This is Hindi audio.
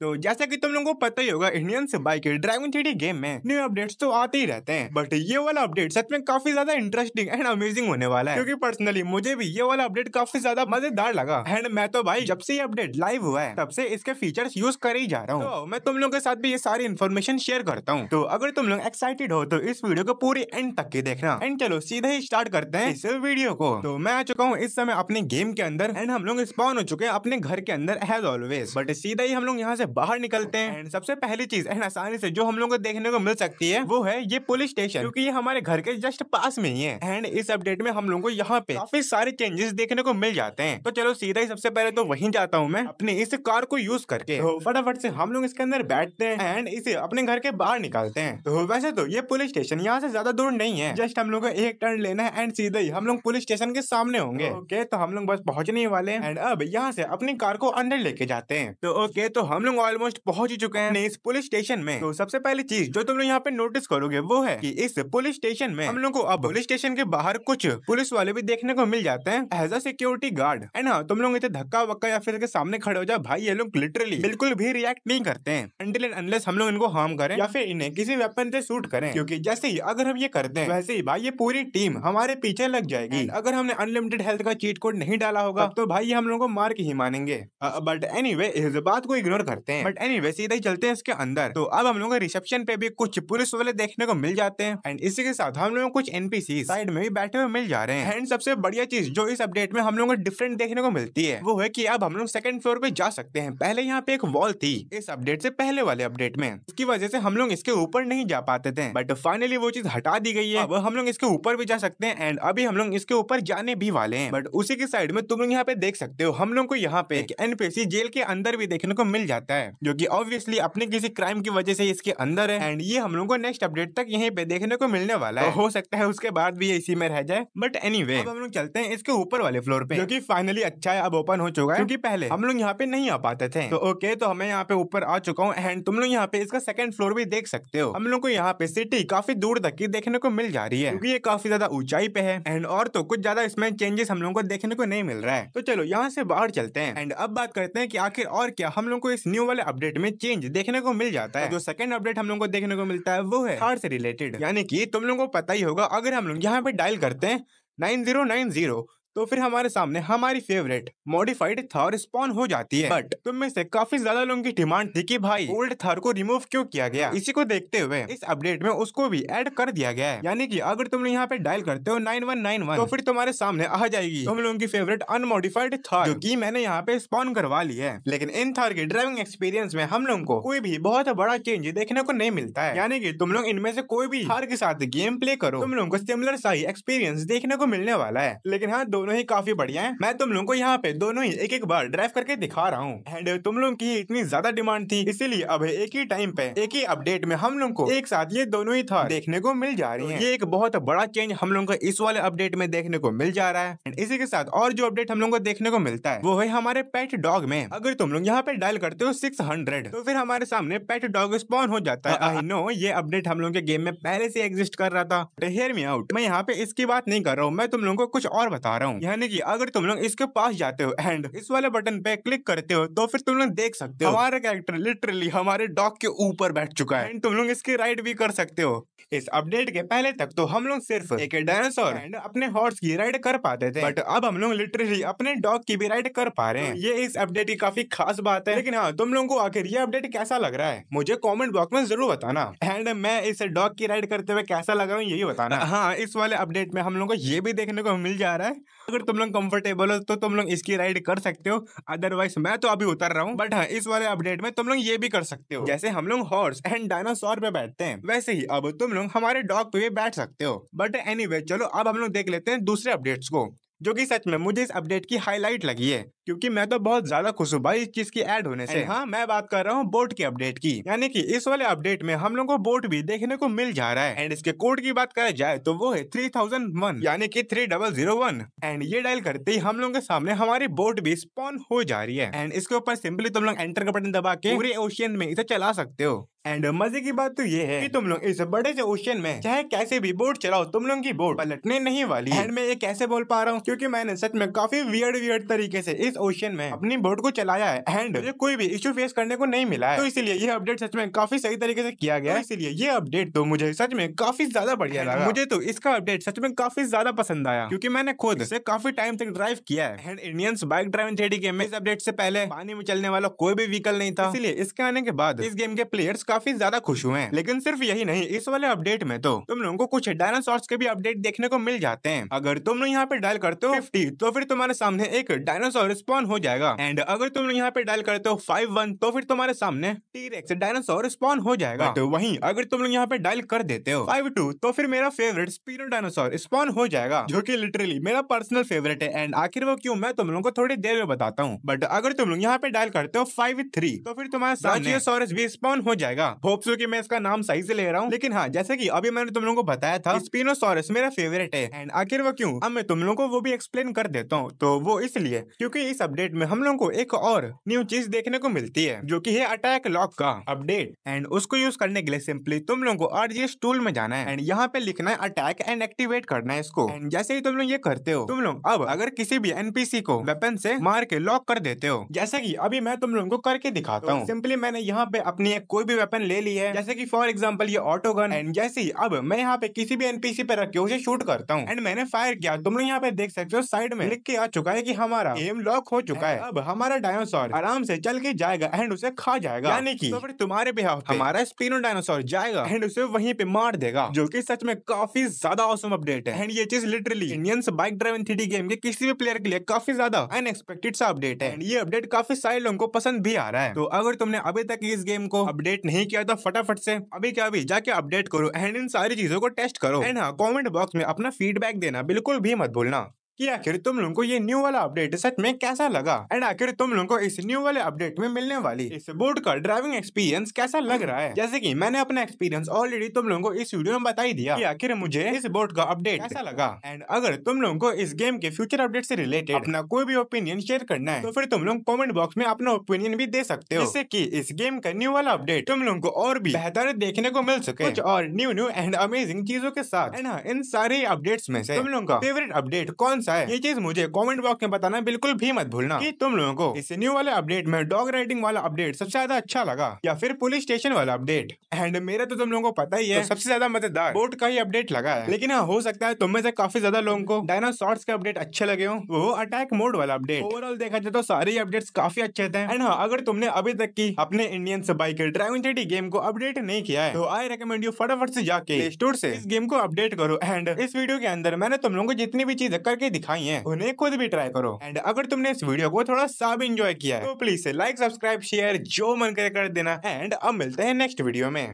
तो जैसा कि तुम लोगों को पता ही होगा Indian bike driving three game में न्यू अपडेट्स तो आते ही रहते हैं बट ये वाला अपडेट सच में काफी ज्यादा इंटरेस्टिंग एंड अमेजिंग होने वाला है क्योंकि पर्सनली मुझे भी ये वाला अपडेट काफी ज्यादा मजेदार लगा एंड मैं तो भाई जब से ये अपडेट लाइव हुआ है तब से इसके फीचर्स यूज कर ही जा रहा हूँ तो मैं तुम लोग के साथ भी ये सारी इन्फॉर्मेशन शेयर करता हूँ तो अगर तुम लोग एक्साइटेड हो तो इस वीडियो को पूरी एंड तक के देखना एंड चलो सीधे ही स्टार्ट करते हैं इस वीडियो को तो मैं आ चुका हूँ इस समय अपने गेम के अंदर एंड हम लोग स्पॉन हो चुके हैं अपने घर के अंदर एज ऑलवेज बट सीधा ही हम लोग यहाँ से बाहर निकलते हैं एंड सबसे पहली चीज एंड आसानी से जो हम लोग को देखने को मिल सकती है वो है ये पुलिस स्टेशन क्योंकि ये हमारे घर के जस्ट पास में ही है एंड इस अपडेट में हम लोग को यहाँ पे काफी सारे चेंजेस देखने को मिल जाते हैं तो चलो सीधा ही सबसे पहले तो वही जाता हूँ मैं अपने इस कार को यूज करके तो फटाफट से हम लोग इसके अंदर बैठते हैं एंड इसे अपने घर के बाहर निकालते हैं तो वैसे तो ये पुलिस स्टेशन यहाँ से ज्यादा दूर नहीं है जस्ट हम लोग को एक टर्न लेना है एंड सीधा ही हम लोग पुलिस स्टेशन के सामने होंगे ओके तो हम लोग बस पहुंचने वाले हैं एंड अब यहाँ से अपनी कार को अंदर लेके जाते हैं तो ओके तो हम लोग ऑलमोस्ट पहुंच ही चुके हैं इस पुलिस स्टेशन में तो सबसे पहली चीज जो तुम लोग यहाँ पे नोटिस करोगे वो है की इस पुलिस स्टेशन में हम लोग को अब पुलिस स्टेशन के बाहर कुछ पुलिस वाले भी देखने को मिल जाते हैं as a security guard and तुम लोग इतने धक्का वक्का या फिर सामने खड़े हो जाओ भाई ये लोग लिटरली बिल्कुल भी रिएक्ट नहीं करते हैं हम लोग इनको हार्म करें या फिर इन्हें किसी वेपन से शूट करें क्योंकि जैसे ही अगर हम ये करते हैं वैसे ही भाई ये पूरी टीम हमारे पीछे लग जाएगी अगर हमने अनलिमिटेड हेल्थ का चीट कोड नहीं डाला होगा तो भाई ये हम लोग को मार के ही मानेंगे बट एनी वे इस बात को इग्नोर करते सकते हैं बट एनी anyway, सीधा ही चलते हैं इसके अंदर तो अब हम लोग रिसेप्शन पे भी कुछ पुलिस वाले देखने को मिल जाते हैं एंड इसी के साथ हम लोग कुछ एनपीसी साइड में भी बैठे हुए मिल जा रहे हैं एंड सबसे बढ़िया चीज जो इस अपडेट में हम लोग को डिफरेंट देखने को मिलती है वो है की अब हम लोग सेकंड फ्लोर पे जा सकते हैं पहले यहाँ पे एक वॉल थी इस अपडेट से पहले वाले अपडेट में उसकी वजह से हम लोग इसके ऊपर नहीं जा पाते थे बट फाइनली वो चीज हटा दी गई है अब हम लोग इसके ऊपर भी जा सकते हैं एंड अभी हम लोग इसके ऊपर जाने भी वाले हैं बट उसी के साइड में तुम लोग यहाँ पे देख सकते हो हम लोग को यहाँ पे एनपीसी जेल के अंदर भी देखने को मिल जाता है है जो की ऑब्वियसली अपने किसी क्राइम की वजह से इसके अंदर है एंड ये हम लोग को नेक्स्ट अपडेट तक यहीं पे देखने को मिलने वाला है हो सकता है उसके बाद भी ये इसी में रह जाए बट एनी anyway, हम लोग चलते हैं इसके ऊपर वाले फ्लोर पे जो की फाइनली अच्छा है अब ओपन हो चुका है क्योंकि पहले हम लोग यहाँ पे नहीं आ पाते थे तो ओके तो हमें यहाँ पे ऊपर आ चुका हूँ एंड तुम लोग यहाँ पे इसका सेकंड फ्लोर भी देख सकते हो हम लोग को यहाँ पे सिटी काफी दूर तक की देखने को मिल जा रही है क्योंकि ये काफी ज्यादा ऊंचाई पे है एंड और तो कुछ ज्यादा इसमें चेंजेस हम लोग को देखने को नहीं मिल रहा है तो चलो यहाँ से बाहर चलते हैं एंड अब बात करते हैं की आखिर और क्या हम लोग को इस न्यू न्यू वाले अपडेट में चेंज देखने को मिल जाता तो है तो जो सेकंड अपडेट हम लोग को देखने को मिलता है वो है हार्ट से रिलेटेड यानी कि तुम लोगों को पता ही होगा अगर हम लोग यहाँ पे डायल करते हैं नाइन जीरो नाइन जीरो तो फिर हमारे सामने हमारी फेवरेट मॉडिफाइड थार स्पॉन हो जाती है बट तुम में से काफी ज्यादा लोगों की डिमांड थी कि भाई ओल्ड थार को रिमूव क्यों किया गया इसी को देखते हुए इस अपडेट में उसको भी ऐड कर दिया गया है यानी कि अगर तुम यहाँ पे डायल करते हो 9191 तो फिर तुम्हारे सामने आ जाएगी तुम लोगों की फेवरेट अनमोडिफाइड थार जो की मैंने यहाँ पे स्पॉन करवा ली है लेकिन इन थार के ड्राइविंग एक्सपीरियंस में हम लोग को कोई भी बहुत बड़ा चेंज देखने को नहीं मिलता है यानी की तुम लोग इनमें से कोई भी थार के साथ गेम प्ले करो तुम लोग को सिमिलर सा ही एक्सपीरियंस देखने को मिलने वाला है लेकिन हाँ दोनों ही काफी बढ़िया है मैं तुम लोग को यहाँ पे दोनों ही एक एक बार ड्राइव करके दिखा रहा हूँ एंड तुम लोग की इतनी ज्यादा डिमांड थी इसीलिए अब एक ही टाइम पे एक ही अपडेट में हम लोग को एक साथ ये दोनों ही था देखने को मिल जा रही है ये एक बहुत बड़ा चेंज हम लोग को इस वाले अपडेट में देखने को मिल जा रहा है एंड इसी के साथ और जो अपडेट हम लोग को देखने को मिलता है वो है हमारे पेट डॉग में अगर तुम लोग यहाँ पे डायल करते हो सिक्स हंड्रेड तो फिर हमारे सामने पेट डॉग स्पॉन हो जाता है आई नो ये अपडेट हम लोग के गेम में पहले से एग्जिस्ट कर रहा था हेयर मी आउट मैं यहाँ पे इसकी बात नहीं कर रहा हूँ मैं तुम लोगों को कुछ और बता रहा हूँ हूँ यानी कि अगर तुम लोग इसके पास जाते हो एंड इस वाले बटन पे क्लिक करते हो तो फिर तुम लोग देख सकते हो हमारा कैरेक्टर लिटरली हमारे डॉग के ऊपर बैठ चुका है एंड तुम लोग इसकी राइड भी कर सकते हो इस अपडेट के पहले तक तो हम लोग सिर्फ एक डायनासोर एंड अपने हॉर्स की राइड कर पाते थे बट अब हम लोग लिटरली अपने डॉग की भी राइड कर पा रहे हैं तो ये इस अपडेट की काफी खास बात है लेकिन हाँ तुम लोगों को आखिर ये अपडेट कैसा लग रहा है मुझे कॉमेंट बॉक्स में जरूर बताना एंड मैं इस डॉग की राइड करते हुए कैसा लग रहा हूँ यही बताना हाँ इस वाले अपडेट में हम लोग को ये भी देखने को मिल जा रहा है अगर तुम लोग कंफर्टेबल हो तो तुम लोग इसकी राइड कर सकते हो अदरवाइज मैं तो अभी उतर रहा हूँ बट हाँ इस वाले अपडेट में तुम लोग ये भी कर सकते हो जैसे हम लोग हॉर्स एंड डायनासोर पे बैठते हैं वैसे ही अब तुम लोग हमारे डॉग पे भी बैठ सकते हो बट एनी anyway, चलो अब हम लोग देख लेते हैं दूसरे अपडेट्स को जो कि सच में मुझे इस अपडेट की हाईलाइट लगी है क्योंकि मैं तो बहुत ज्यादा खुश हूँ भाई इस चीज की ऐड होने से हाँ मैं बात कर रहा हूँ बोट की अपडेट की यानी कि इस वाले अपडेट में हम लोग को बोट भी देखने को मिल जा रहा है एंड इसके कोड की बात करा जाए तो वो है थ्री थाउजेंड वन यानी की three double zero one and ये डायल करते ही हम लोग के सामने हमारी बोट भी स्पॉन हो जा रही है एंड इसके ऊपर सिंपली तुम लोग एंटर का बटन दबा के पूरे ओशियन में इसे चला सकते हो एंड मजे की बात तो ये है कि तुम लोग इस बड़े से ओशन में चाहे कैसे भी बोट चलाओ तुम लोग की बोट पलटने नहीं वाली एंड मैं ये कैसे बोल पा रहा हूँ क्योंकि मैंने सच में काफी वियर्ड वियर्ड तरीके से इस ओशन में अपनी बोट को चलाया है एंड मुझे कोई भी इश्यू फेस करने को नहीं मिला है तो इसलिए ये अपडेट सच में काफी सही तरीके से किया गया इसलिए ये अपडेट तो मुझे सच में काफी ज्यादा बढ़िया लगा मुझे तो इसका अपडेट सच में काफी ज्यादा पसंद आया क्योंकि मैंने खुद से काफी टाइम तक ड्राइव किया है and Indians bike driving three game में इस अपडेट से पहले पानी में चलने वाला कोई भी व्हीकल नहीं था इसलिए इसके आने के बाद इस गेम के प्लेयर्स काफी काफी ज्यादा खुश हुए हैं लेकिन सिर्फ यही नहीं इस वाले अपडेट में तो तुम लोगों को कुछ डायनासोर के भी अपडेट देखने को मिल जाते हैं अगर तुम लोग यहाँ पे डायल करते हो फिफ्टी तो फिर तुम्हारे सामने एक डायनासोर स्पॉन हो जाएगा एंड अगर तुम लोग यहाँ पे डायल करते हो फाइव वन तो फिर तुम्हारे सामने टीरेक्स डायनासोर स्पॉन हो जाएगा तो वही अगर तुम लोग यहाँ पे डायल कर देते हो फाइव टू तो फिर मेरा फेवरेट स्पीनो डायनासोर स्पॉन हो जाएगा जो की लिटरली मेरा पर्सनल फेवरेट है एंड आखिर वो क्यूँ मैं तुम लोग को थोड़ी देर में बताता हूँ बट अगर तुम लोग यहाँ पे डायल करते हो फाइव थ्री तो फिर तुम्हारे सामने भी स्पॉन हो जाएगा जाएगा होप्स कि मैं इसका नाम सही से ले रहा हूँ लेकिन हाँ जैसे की अभी मैंने तुम लोगों को बताया था स्पिनोसॉरस मेरा फेवरेट है एंड आखिर वो क्यूँ अब मैं तुम लोगों को वो भी एक्सप्लेन कर देता हूँ तो वो इसलिए क्यूँकी इस अपडेट में हम लोग को एक और न्यू चीज देखने को मिलती है जो की है अटैक लॉक का अपडेट एंड उसको यूज करने के लिए सिंपली तुम लोग को आरजीएस टूल में जाना है एंड यहाँ पे लिखना है अटैक एंड एक्टिवेट करना है इसको एंड जैसे ही तुम लोग ये करते हो तुम लोग अब अगर किसी भी एनपीसी को वेपन से मार के लॉक कर देते हो जैसे कि अभी मैं तुम लोगों को करके दिखाता तो हूँ सिंपली मैंने यहाँ पे अपनी कोई भी वेपन वेपन ले ली है जैसे कि फॉर एग्जाम्पल ये ऑटो गन एंड जैसे ही अब मैं यहाँ पे किसी भी एनपीसी पे रख के उसे शूट करता हूँ एंड मैंने फायर किया तुम लोग यहाँ पे देख सकते हो साइड में लिख के आ चुका है की हमारा एम लॉक हो चुका है अब हमारा डायनासोर आराम से चल के जाएगा एंड उसे खा जाएगा यानी कि तो तुम्हारे बिहार हमारा स्पिनो डायनासोर जाएगा एंड उसे वहीं पे मार देगा जो की सच में काफी ज्यादा औसम अपडेट है एंड ये चीज literally Indians bike driving three game के किसी भी प्लेयर के लिए काफी ज्यादा अनएक्सपेक्टेड सा अपडेट है एंड ये अपडेट काफी सारे लोगों को पसंद भी आ रहा है तो अगर तुमने अभी तक इस गेम को अपडेट नहीं नहीं किया तो फटाफट से अभी क्या अभी जाके अपडेट करो एंड इन सारी चीजों को टेस्ट करो एंड हाँ कॉमेंट बॉक्स में अपना फीडबैक देना बिल्कुल भी मत भूलना कि आखिर तुम लोगों को ये न्यू वाला अपडेट सच में कैसा लगा एंड आखिर तुम लोगों को इस न्यू वाले अपडेट में मिलने वाली इस बोर्ड का ड्राइविंग एक्सपीरियंस कैसा लग रहा है जैसे कि मैंने अपना एक्सपीरियंस ऑलरेडी तुम लोगों को इस वीडियो में बताई दिया कि आखिर मुझे इस बोर्ड का अपडेट कैसा लगा एंड अगर तुम लोगों को इस गेम के फ्यूचर अपडेट ऐसी रिलेटेड अपना कोई भी ओपिनियन शेयर करना है तो फिर तुम लोग कॉमेंट बॉक्स में अपना ओपिनियन भी दे सकते हो जैसे की इस गेम का न्यू वाला अपडेट तुम लोगों को और भी बेहतर देखने को मिल सके कुछ और न्यू न्यू एंड अमेजिंग चीजों के साथ हाँ, इन सारे अपडेट्स में से तुम लोगों का फेवरेट अपडेट कौन सा हिस्सा है ये चीज मुझे कॉमेंट बॉक्स में बताना बिल्कुल भी मत भूलना की तुम लोगों को इस न्यू वाले अपडेट में डॉग राइडिंग वाला अपडेट सबसे ज्यादा अच्छा लगा या फिर पुलिस स्टेशन वाला अपडेट एंड मेरा तो तुम लोगों को पता ही है तो सबसे ज्यादा मजेदार बोट का ही अपडेट लगा है लेकिन हाँ, हो सकता है तुम में से काफी ज्यादा लोगों को डायनासोर के अपडेट अच्छे लगे हो वो अटैक मोड वाला अपडेट ओवरऑल देखा जाए तो सारे अपडेट्स काफी अच्छे थे एंड हाँ अगर तुमने अभी तक की अपने इंडियन बाइक ड्राइविंग गेम को अपडेट नहीं किया है तो आई रिकमेंड यू फटाफट से जाके स्टोर से इस गेम को अपडेट करो एंड इस वीडियो के अंदर मैंने तुम लोगों को जितनी भी चीज करके दिखाई है उन्हें खुद भी ट्राई करो एंड अगर तुमने इस वीडियो को थोड़ा सा भी इंजॉय किया है तो प्लीज लाइक सब्सक्राइब शेयर जो मन करे कर देना एंड अब मिलते हैं नेक्स्ट वीडियो में